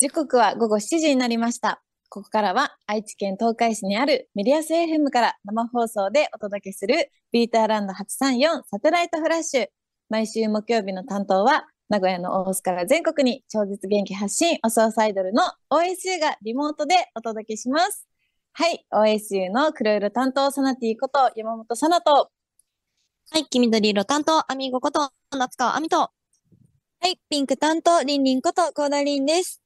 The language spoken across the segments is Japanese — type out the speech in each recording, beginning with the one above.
時刻は午後7時になりました。ここからは愛知県東海市にあるメディアス FM から生放送でお届けするビーターランド834サテライトフラッシュ。毎週木曜日の担当は名古屋の大須から全国に超絶元気発信お総ーイドルの OSU がリモートでお届けします。はい、OSU の黒色担当サナティこと山本サナと。はい、黄緑色担当アミゴこと夏川亜美と。はい、ピンク担当リンリンことコーダリンです。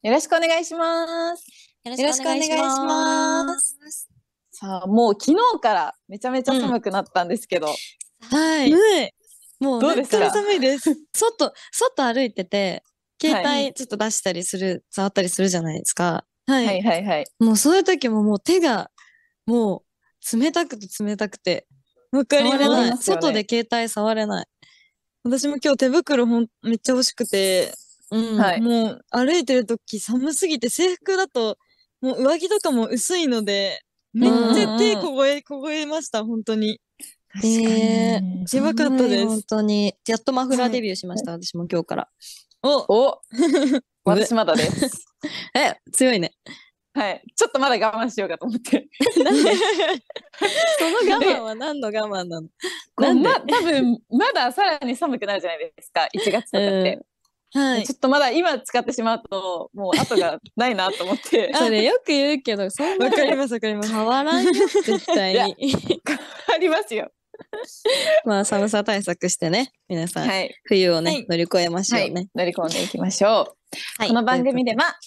よろしくお願いします。よろしくお願いします。さあ、もう昨日からめちゃめちゃ寒くなったんですけど。うん、はい。ね、もうどっから寒いです。外、外歩いてて、携帯ちょっと出したりする、はい、触ったりするじゃないですか。はい。はいはいはい。もうそういう時ももう手が、もう冷たくて冷たくて。わかります、ね、外で携帯触れない。私も今日手袋ほんめっちゃ欲しくて、うんはい、もう歩いてる時寒すぎて制服だともう上着とかも薄いのでめっちゃ手凍え凍えました本当に。確かに、えー、やかったです。本当にやっとマフラーデビューしました、はい、私も今日から。おお 私まだです。え強いね。はい、ちょっとまだ我慢しようかと思って。なんでその我慢は何の我慢なのなんで、ま、多分まださらに寒くなるじゃないですか1月とかって。はい、ちょっとまだ今使ってしまうともう後がないなと思って それよく言うけどそんなわかりますわかります変わらんよ絶対に変わりますよ まあ寒さ対策してね皆さん、はい、冬をね、はい、乗り越えましょうね、はい、乗り込んでいきましょう、この番組では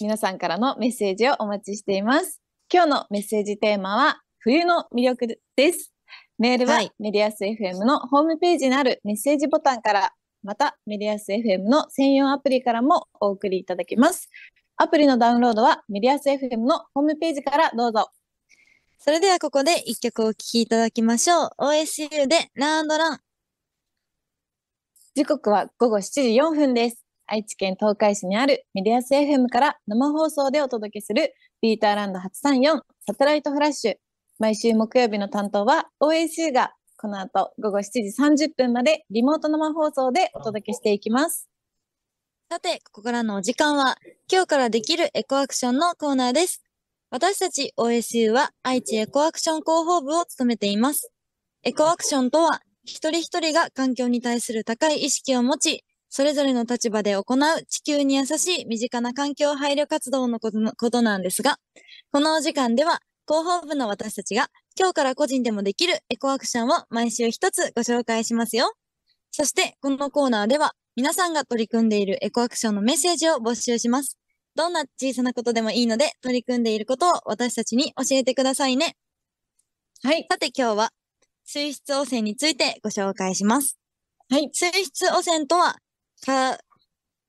皆さんからのメッセージをお待ちしています今日のメッセージテーマは冬の魅力ですメールは、メディアス FM のホームページにあるメッセージボタンからまた、メディアス FM の専用アプリからもお送りいただけます。アプリのダウンロードはメディアス FM のホームページからどうぞ。それではここで一曲お聴きいただきましょう。OSU でランドラン。時刻は午後7時4分です。愛知県東海市にあるメディアス FM から生放送でお届けするビーターランド834サテライトフラッシュ。毎週木曜日の担当は OSU がこの後午後7時30分までリモート生放送でお届けしていきます。さて、ここからのお時間は、今日からできるエコアクションのコーナーです。私たち OSU は愛知エコアクション広報部を務めています。エコアクションとは、一人一人が環境に対する高い意識を持ち、それぞれの立場で行う地球に優しい身近な環境配慮活動のことなんですが、このお時間では広報部の私たちが今日から個人でもできるエコアクションを毎週一つご紹介しますよ。そして、このコーナーでは、皆さんが取り組んでいるエコアクションのメッセージを募集します。どんな小さなことでもいいので、取り組んでいることを私たちに教えてくださいね。はい。さて今日は、水質汚染についてご紹介します。はい。水質汚染とは、河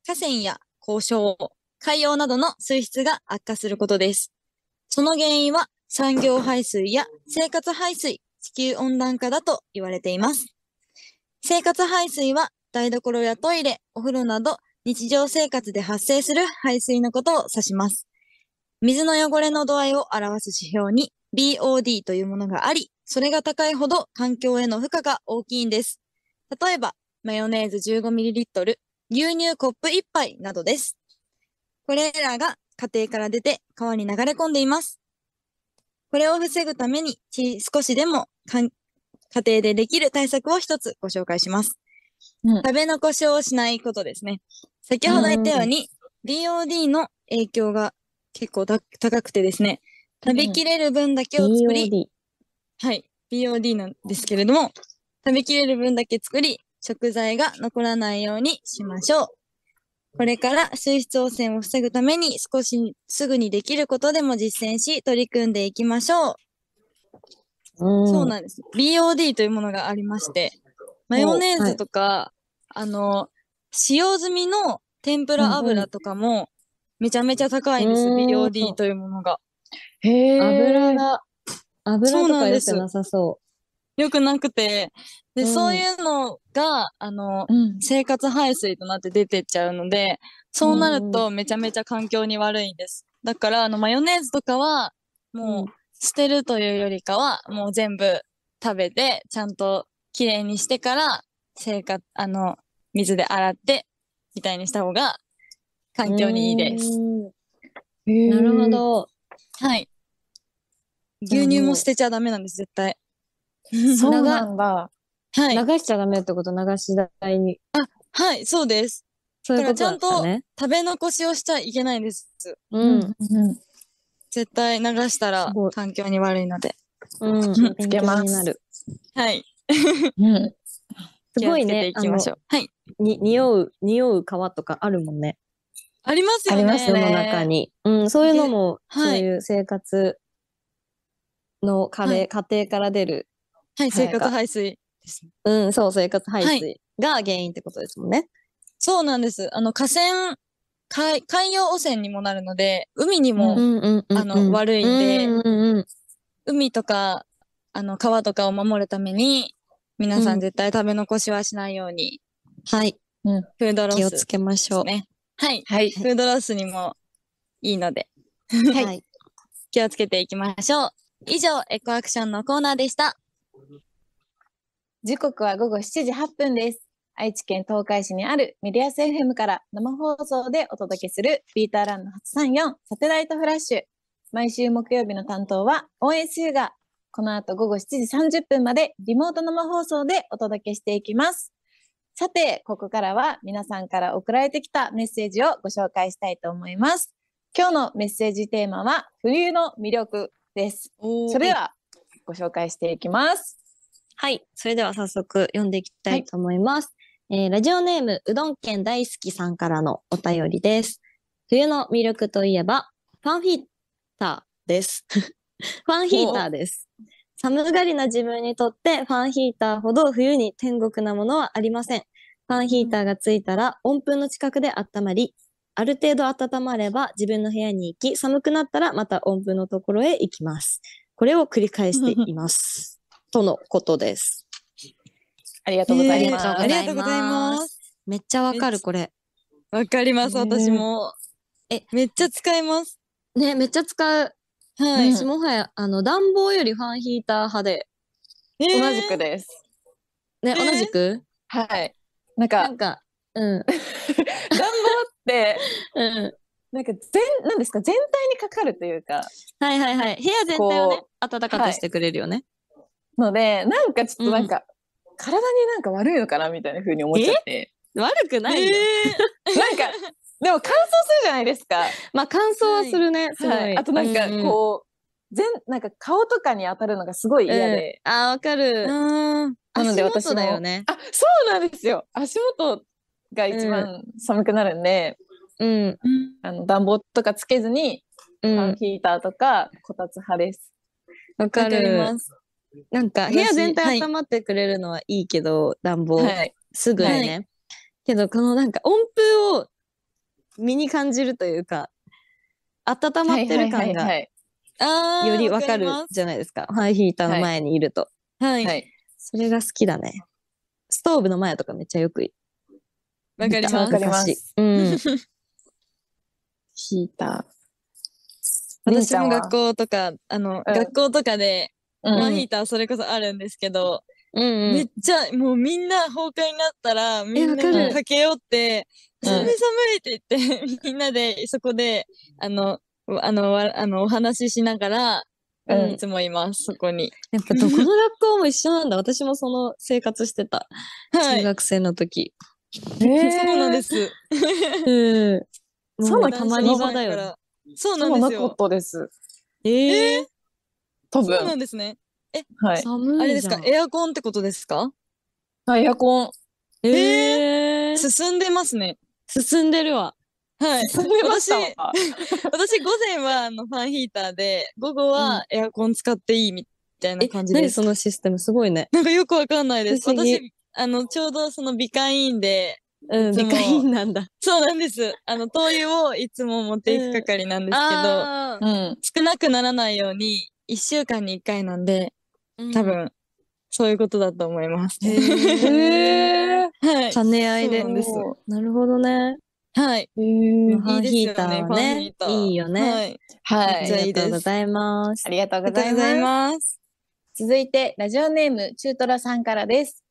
川や交渉、海洋などの水質が悪化することです。その原因は産業排水や生活排水、地球温暖化だと言われています。生活排水は台所やトイレ、お風呂など日常生活で発生する排水のことを指します。水の汚れの度合いを表す指標に BOD というものがあり、それが高いほど環境への負荷が大きいんです。例えば、マヨネーズ 15ml、牛乳コップ1杯などです。これらが家庭から出て川に流れ込んでいます。これを防ぐために、少しでも家庭でできる対策を一つご紹介します。うん、食べ残しをしないことですね。先ほど言ったように、BOD の影響が結構高くてですね、食べきれる分だけを作り、うん、はい、BOD なんですけれども、食べきれる分だけ作り、食材が残らないようにしましょう。これから水質汚染を防ぐために少しすぐにできることでも実践し取り組んでいきましょう。そうなんです。BOD というものがありまして、マヨネーズとか、はい、あの、使用済みの天ぷら油とかもめちゃめちゃ高いんです、BOD というものが。へえ。油が、油とか良なさそう。良くなくて。で、うん、そういうのが、あの、うん、生活排水となって出てっちゃうので、そうなるとめちゃめちゃ環境に悪いんです。だから、あの、マヨネーズとかは、もう、捨てるというよりかは、もう全部食べて、ちゃんときれいにしてから、生活、あの、水で洗って、みたいにした方が、環境にいいです。なるほど。はい。牛乳も捨てちゃダメなんです、絶対。そうなんだ。はい。流しちゃダメってこと流し台に。あ、はい、そうです。そういうこと、ね、ちゃんと食べ残しをしちゃいけないんです。うん。絶対流したら環境に悪いので。うん。つけます。はい。うん。すごいね。いきましょう。はい。に、匂う、匂う皮とかあるもんね。ありますよね。あります世の中に。うん、そういうのも、そういう生活の壁、はい、家庭から出るはい、生活排水ですね。うん、そう、生活排水が原因ってことですもんね。そうなんです。あの、河川、海海洋汚染にもなるので、海にも、あの、悪いんで、海とか、あの、川とかを守るために、皆さん絶対食べ残しはしないように、はい、フードロス気をつけましょう。ね。はい。はい。フードロスにもいいので、はい 気をつけていきましょう。以上、エコアクションのコーナーでした。時刻は午後7時8分です愛知県東海市にあるメディアス FM から生放送でお届けするビーターランド834サテライトフラッシュ毎週木曜日の担当は応援集がこの後午後7時30分までリモート生放送でお届けしていきますさてここからは皆さんから送られてきたメッセージをご紹介したいと思います今日のメッセージテーマは冬の魅力ですそれではご紹介していきますはい。それでは早速読んでいきたいと思います。はい、えー、ラジオネーム、うどん県大好きさんからのお便りです。冬の魅力といえば、ファンヒーターです。ファンヒーターです。寒がりな自分にとってファンヒーターほど冬に天国なものはありません。ファンヒーターがついたら温風の近くで温まり、ある程度温まれば自分の部屋に行き、寒くなったらまた温風のところへ行きます。これを繰り返しています。とのことです。ありがとうございます。ありがとうございます。めっちゃわかる、これ。わかります、私も。え、めっちゃ使います。ね、めっちゃ使う。はい。私もはや、あの、暖房よりファンヒーター派で。同じくです。ね、同じくはい。なんか、なんか、うん。暖房って、うん。なんか全、なんですか、全体にかかるというか。はいはいはい。部屋全体をね、暖かくしてくれるよね。ので、なんかちょっとなんか、体になんか悪いのかなみたいな風に思っちゃって。悪くないよ、なんか、でも乾燥するじゃないですか。まあ乾燥はするね、すいはい。あとなんか、うんこう、全、なんか顔とかに当たるのがすごい嫌で。うんあわかる、うん。なので足元だよねあ、そうなんですよ。足元が一番寒くなるんで、うんあの暖房とかつけずに、うファンヒーターとかこたつ派です。わかわかります。なんか部屋全体温まってくれるのはいいけど、はい、暖房、はい、すぐね、はい、けどこのなんか温風を身に感じるというか温まってる感がよりわかるじゃないですかハイヒーターの前にいると、はい、はい、それが好きだねストーブの前とかめっちゃよくわかりますわかります、うん、ヒーター私も学校とかあの、うん、学校とかでマヒーターそれこそあるんですけど、うんうん、めっちゃもうみんな崩壊になったらみんな駆け寄って「寒い寒い」って言って、みんなでそこであのあのあのお話ししながら、うん、いつもいますそこに。やっぱどこの学校も一緒なんだ私もその生活してた、中学生の時。えー、そうなんです。うん、そうなたまり場だよ。そうなんですよ。そうなことです。えー、えー多分。そうなんですね。え、はい。あれですか、エアコンってことですかあ、エアコン。えー、えー、進んでますね。進んでるわ。はい。私、私午前はあのファンヒーターで、午後はエアコン使っていいみたいな感じです。うん、何そのシステムすごいね。なんかよくわかんないです。私、あの、ちょうどその美観院員で、うん、美化院員なんだ。そうなんです。あの、灯油をいつも持っていく係なんですけど、うん、少なくならないように、1週間に1回なんで、多分そういうことだと思います。へ はい、兼ね合いでなるほどね。はい。無反ヒーターね。いいよね。はい。ありがとうございます。ありがとうございます。続いて、ラジオネーム、中トラさんからです。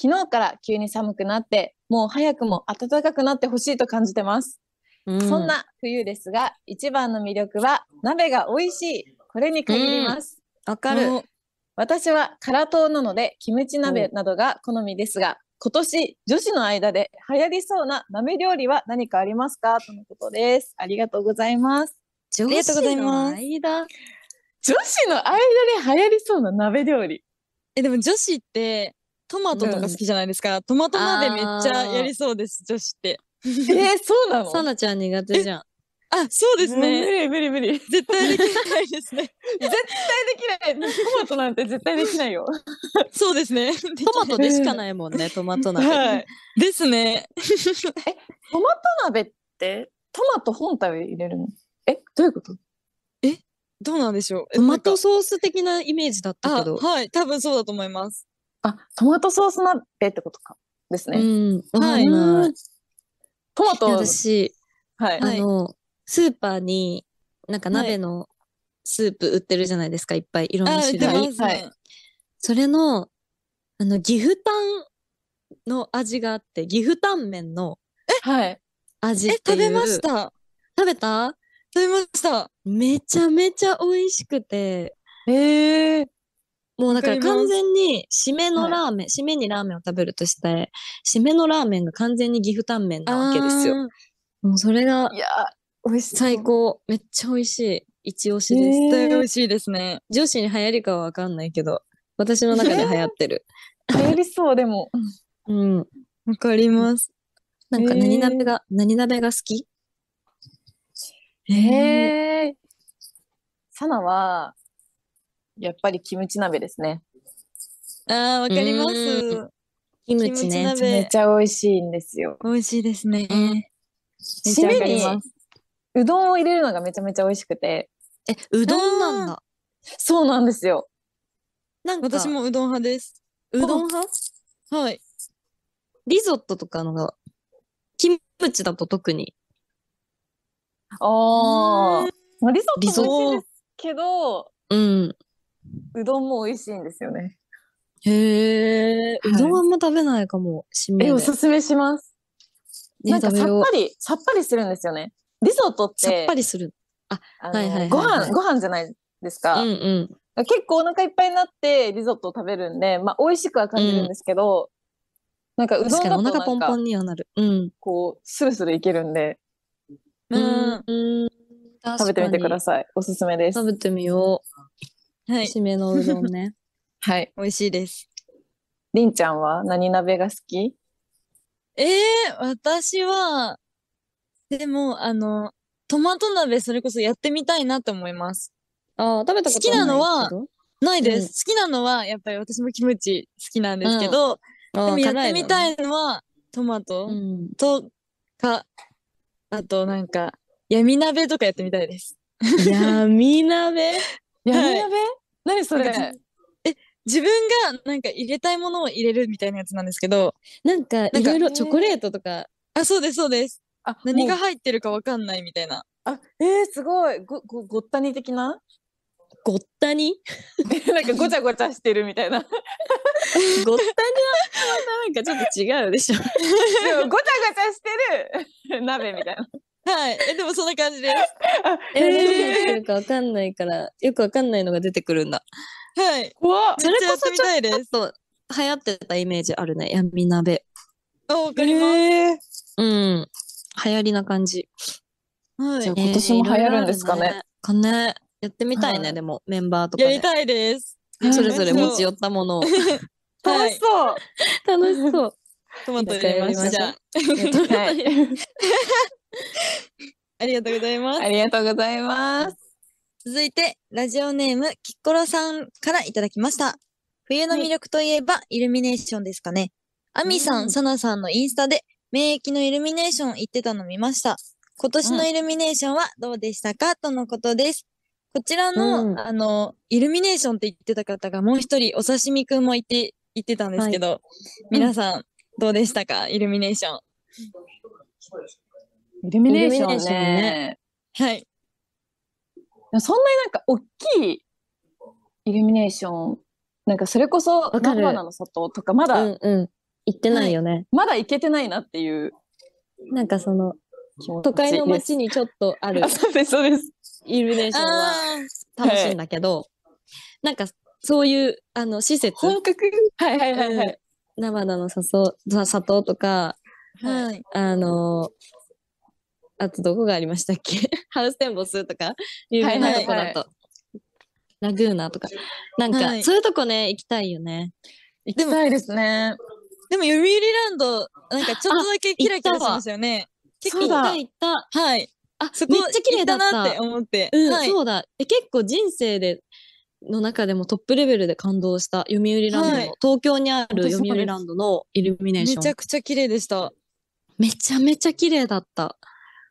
昨日から急に寒くなって、もう早くも暖かくなってほしいと感じてます。うん、そんな冬ですが、一番の魅力は鍋が美味しいこれに限ります。わ、うん、かる。私は辛党なのでキムチ鍋などが好みですが、今年女子の間で流行りそうな鍋料理は何かありますかとのことです。ありがとうございます。ありがとうございます。女子の間で流行りそうな鍋料理。え、でも女子ってトマトとか好きじゃないですか。うん、トマト鍋めっちゃやりそうです、女子って。えー、そうなのサナちゃん苦手じゃん。あ、そうですね。無理無理無理。絶対できないですね。絶対できない。トマトなんて絶対できないよ。そうですね。トマトでしかないもんね、トマト鍋。はい、ですね。え、トマト鍋ってトマト本体を入れるのえ、どういうことえ、どうなんでしょう。トマトソース的なイメージだったけど。はい、多分そうだと思います。あ、トマトソース鍋ってことか。ですね。うん、はい。トマト。私、はい。あの、スーパーになんか鍋のスープ売ってるじゃないですか、いっぱいいろんな種類。はい、それの、あの、岐阜タンの味があって、岐阜タンメンの味っていう、はい、え、食べました。食べた食べました。めちゃめちゃ美味しくて。えもうだから完全に締めのラーメン、はい、締めにラーメンを食べるとして、締めのラーメンが完全に岐阜タンメンなわけですよ。もうそれが。いや、美味しい。最高。めっちゃ美味しい。一押しです。絶対美味しいですね。女子に流行りかはわかんないけど、私の中で流行ってる。流行りそう、でも。うん。わかります。なんか何鍋が、何鍋が好きええ。サナは、やっぱりキムチ鍋ですね。ああ、わかります。キムチね。めっちゃ美味しいんですよ。美味しいですね。締めに、うどんを入れるのがめちゃめちゃ美味しくて。え、うどんなんだ。そうなんですよ。なんか私もうどん派です。うどん派はい。リゾットとかのが、キムチだと特に。ああ。まあ、リゾットも美味しいですけど、うん。うどんも美味しいんですよね。へえ、うどんあんま食べないかも。しみえ、おすすめします。なんかさっぱり、さっぱりするんですよね。リゾットって。さっぱりする。あ、あはい、はいはいはいご飯、ご飯じゃないですか。うんうん。結構お腹いっぱいになってリゾットを食べるんで、まあ美味しくは感じるんですけど、うん、なんかうどんだとなんかお腹ポンポンにはなる。うん。こう、スルスルいけるんで。うん。うん、食べてみてください。おすすめです。食べてみよう。はい。締めのうどんね。はい。美味しいです。りんちゃんは何鍋が好きええー、私は、でも、あの、トマト鍋それこそやってみたいなと思います。ああ、食べたこと好きなのは、ないです、うん、好きなのは、やっぱり私もキムチ好きなんですけど、うん、でもやってみたいのは、トマトとか、あとなんか、闇鍋とかやってみたいです。闇鍋 闇鍋、はい、何それえ、自分がなんか入れたいものを入れるみたいなやつなんですけど。なんか、いろいろチョコレートとか。あ、そうです、そうです。あ何が入ってるか分かんないみたいな。あえー、すごいごごごったに的なごったに なんかごちゃごちゃしてるみたいな。ごったにはなんかちょっと違うでしょ。でもごちゃごちゃしてる 鍋みたいな。はい。え、でもそんな感じです。えー、何入ってるか分かんないから、よく分かんないのが出てくるんだ。はい。怖っ。それこそちょっと流行ってたイメージあるね。闇鍋。あ、分かります。えー、うん。流行りな感じ。はい、じゃあ今年も流行るんですかね。えー、ねかね。やってみたいね、はい、でもメンバーとか、ね、やりたいです。それぞれ持ち寄ったものを。楽しそう、はい、楽しそう。トマト入れました。ありがとうございます。ありがとうございます。続いて、ラジオネーム、きっころさんからいただきました。冬の魅力といえば、イルミネーションですかね。アミさん、サナさんのインスタで、免疫のイルミネーション行ってたの見ました。今年のイルミネーションはどうでしたか、うん、とのことです。こちらの、うん、あの、イルミネーションって言ってた方がもう一人、お刺身くんも言って、行ってたんですけど、はい、皆さん、どうでしたかイルミネーション。イルミネーションね。ンねはい。そんなになんか大きいイルミネーション、なんかそれこそ、バナナの里とかまだ、うんうん行ってないよね、はい、まだ行けてないなっていうなんかその都会の街にちょっとある そうですそうですイルミネーションは楽しいんだけど、はい、なんかそういうあの施設本格はいはいはいはい、うん、生田の砂糖とか、はい、あのあとどこがありましたっけ ハウステンボスとか有名なとこだと、はいはいはい、ラグーナとかなんか、はい、そういうとこね行きたいよね行きたいですねでも、読売ランド、なんかちょっとだけキラキラしますよね。結構行った行った。はい。あ、そこめっちゃ綺麗だなって思って。うん、はい、そうだ。え、結構人生で、の中でもトップレベルで感動した読売ランドの、はい、東京にある読売ランドのイルミネーション。めちゃくちゃ綺麗でした。めちゃめちゃ綺麗だった。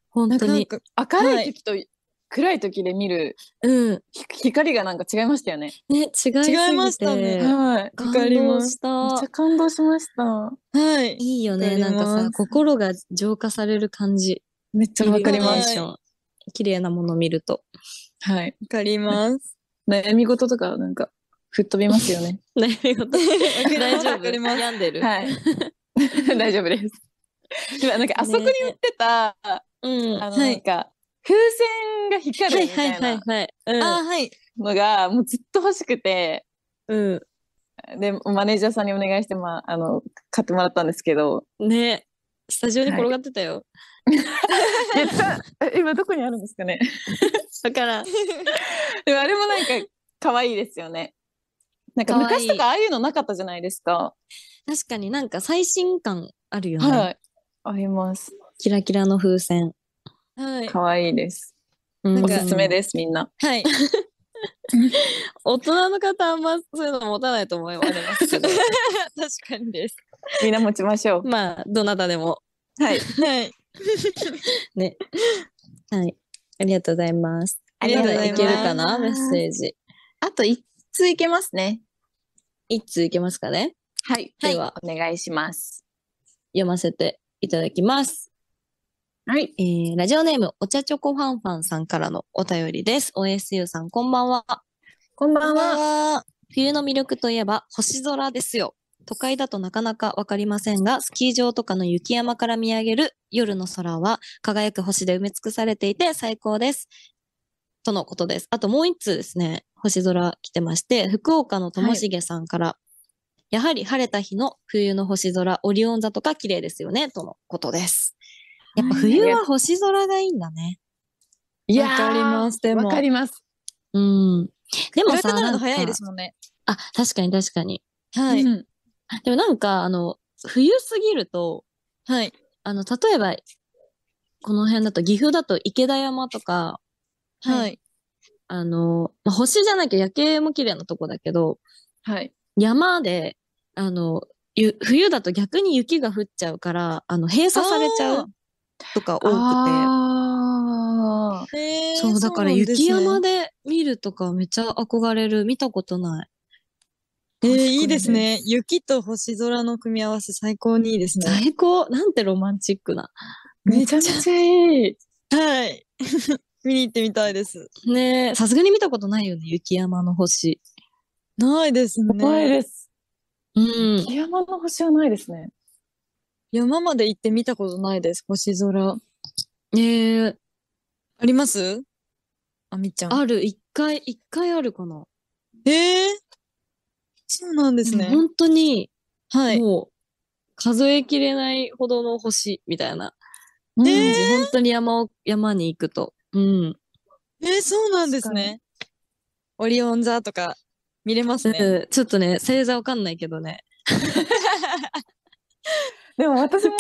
本当に。明るい時と、い、暗い時で見る、うん、光がなんか違いましたよね。ね違いすぎて違いましたね。はい。かりました。めっちゃ感動しました。はい。いいよねなんかさ心が浄化される感じ。めっちゃわかります。綺麗なもの見ると。はい。わかります。悩み事とかなんか吹っ飛びますよね。大丈夫。悩んでる。はい。大丈夫です。なんかあそこに売ってた、うん、あのなんか、風船が光るみたいなのが、はいはいはい、もうずっと欲しくて、うん、でマネージャーさんにお願いして、まあ、あの買ってもらったんですけどねスタジオで転がってたよ、は い、今どこにあるんですかねだ からでもあれもなんか可愛いですよねなんか昔とかああいうのなかったじゃないですか確かになんか最新感あるよね、はい、ありますキラキラの風船はい。可愛いです。うん、おすすめです、みんな。はい。大人の方あんまそういうの持たないと思いますけど確かにです みんな持ちましょうまあどなたでもはいはいねはいありがとうございますありがとうございますいけるかなメッセージあと一通いけますね一通いけますかねはいでは、はい、お願いします読ませていただきますはい、えー、ラジオネーム、お茶チョコファンファンさんからのお便りです。OSU さん、こんばんは。こんばんは。冬の魅力といえば、星空ですよ。都会だとなかなかわかりませんが、スキー場とかの雪山から見上げる夜の空は、輝く星で埋め尽くされていて最高です。とのことです。あともう一通ですね、星空来てまして、福岡のともしげさんから、はい、やはり晴れた日の冬の星空、オリオン座とか綺麗ですよね、とのことです。やっぱ冬は星空がいいんだね。いや、わかります。わかります。うん。でもさ、早いですもんね。あ、確かに確かに。はい。でもなんか、あの、冬すぎると、はい。あの、例えば、この辺だと、岐阜だと池田山とか、はい。あの、まあ、星じゃなきゃ夜景も綺麗なとこだけど、はい。山で、あの、冬だと逆に雪が降っちゃうから、あの、閉鎖されちゃう。とか多くて。そうだから雪山で見るとかめっちゃ憧れる見たことない。えー、いいですね。雪と星空の組み合わせ最高にいいですね。最高なんてロマンチックな。めちゃめちゃいい。はい。見に行ってみたいです。ねさすがに見たことないよね、雪山の星。ないですね。ないです。うん。雪山の星はないですね。山まで行って見たことないです、星空。えー、ありますあみちゃん。ある、一回、一回あるかな。ええー、そうなんですね。本当に、はい。もう、数えきれないほどの星みたいな。えー、本当に山を、山に行くと。うん。えー、そうなんですね。オリオン座とか見れますね。うん、ちょっとね、星座わかんないけどね。でも私も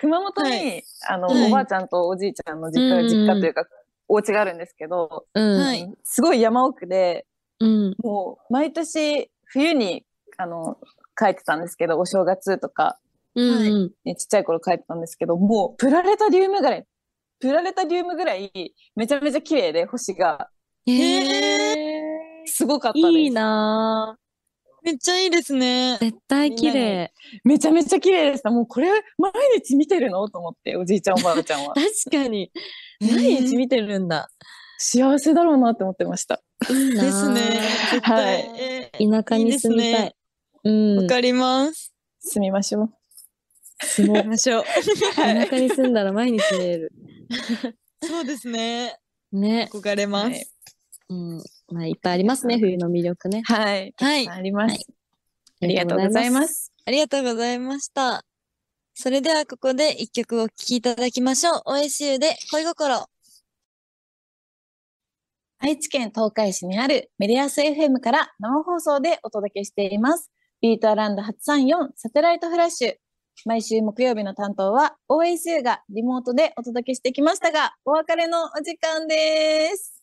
熊本に、はい、あの、はい、おばあちゃんとおじいちゃんの実家、実家というか、お家があるんですけど、うん、すごい山奥で、うん、もう毎年冬にあの帰ってたんですけどお正月とか、うんはい、ちっちゃい頃帰ってたんですけどもうプラレタリウムぐらいプラレタリウムぐらいめちゃめちゃ綺麗で星が。えー、すごかったです。いいなめっちゃいいですね。絶対綺麗。めちゃめちゃ綺麗でした。もうこれ毎日見てるのと思って、おじいちゃんおばあちゃんは。確かに。毎日見てるんだ。幸せだろうなって思ってました。いいですね。はい。えー、田舎に住みたい。いいね、うん。わかります。住みましょう。住みましょう。田舎に住んだら毎日見える。そうですね。ね。憧れます。はい、うん。まあ、いっぱいありますね、冬の魅力ね。はい。はい。あります、ありがとうございます。ありがとうございました。それではここで一曲お聴きいただきましょう。OSU で恋心。愛知県東海市にあるメディアス FM から生放送でお届けしています。ビートアランド834サテライトフラッシュ。毎週木曜日の担当は OSU がリモートでお届けしてきましたが、お別れのお時間です。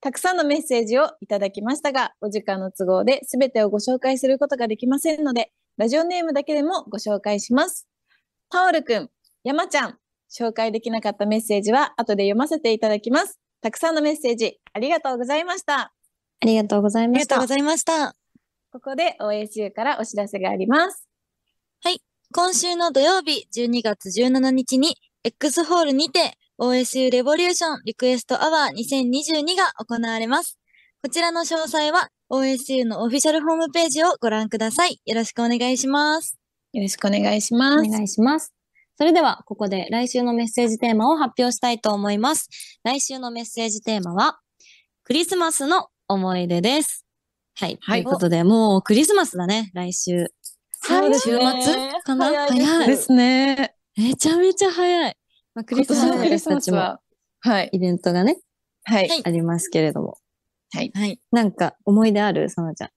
たくさんのメッセージをいただきましたが、お時間の都合で全てをご紹介することができませんので、ラジオネームだけでもご紹介します。タオルくん、山ちゃん、紹介できなかったメッセージは後で読ませていただきます。たくさんのメッセージありがとうございました。ありがとうございました。ありがとうございました。ここで OSU からお知らせがあります。はい。今週の土曜日12月17日に X ホールにて OSU レボリューションリクエストアワー2022が行われます。こちらの詳細は OSU のオフィシャルホームページをご覧ください。よろしくお願いします。よろしくお願いします。お願いします。それでは、ここで来週のメッセージテーマを発表したいと思います。来週のメッセージテーマは、クリスマスの思い出です。はい。はい、ということで、もうクリスマスだね、来週。はい、週末かな早いですね。めちゃめちゃ早い。まあ、クリスマス私たちは、はい。イベントがね、はい。ありますけれども。はい。はい。なんか思い出あるさなちゃん。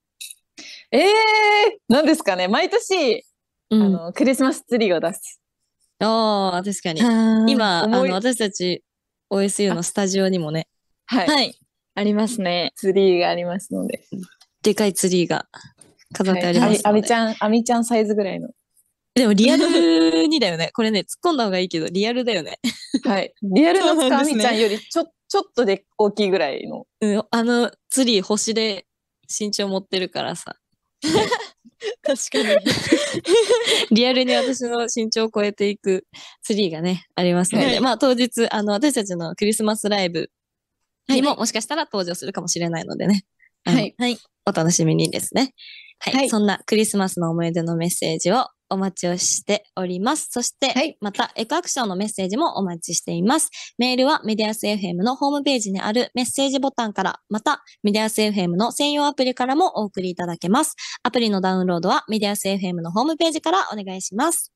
ええー、なんですかね。毎年、うん、あの、クリスマスツリーを出す。ああ、確かに。今、あの、私たち OSU のスタジオにもね。はい、はい。ありますね。ツリーがありますので。でかいツリーが飾ってあります、はい、あみちゃん、あみちゃんサイズぐらいの。でもリアルにだよね。これね、突っ込んだ方がいいけど、リアルだよね。はい。リアルのつかみちゃんよりちょ、ちょっとで大きいぐらいの。うん、あの、ツリー星で身長持ってるからさ。確かに。リアルに私の身長を超えていくツリーがね、ありますので、はい、まあ当日、あの、私たちのクリスマスライブにも、はい、もしかしたら登場するかもしれないのでね。はい。はい。お楽しみにですね。はい、はい、そんなクリスマスの思い出のメッセージをお待ちをしております。そして、はい、またエコアクションのメッセージもお待ちしています。メールはメディアス FM のホームページにあるメッセージボタンから、またメディアス FM の専用アプリからもお送りいただけます。アプリのダウンロードはメディアス FM のホームページからお願いします。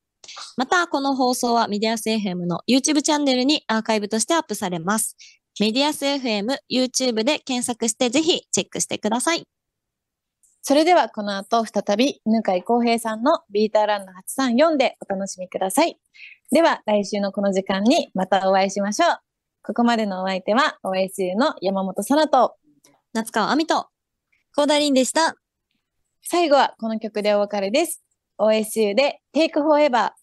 また、この放送はメディアス FM の YouTube チャンネルにアーカイブとしてアップされます。メディアス FM、YouTube で検索してぜひチェックしてください。それではこの後再び犬飼浩平さんのビーターランド834でお楽しみください。では来週のこの時間にまたお会いしましょう。ここまでのお相手は OSU の山本さなと夏川亜美とコーダリンでした。最後はこの曲でお別れです。OSU で Take Forever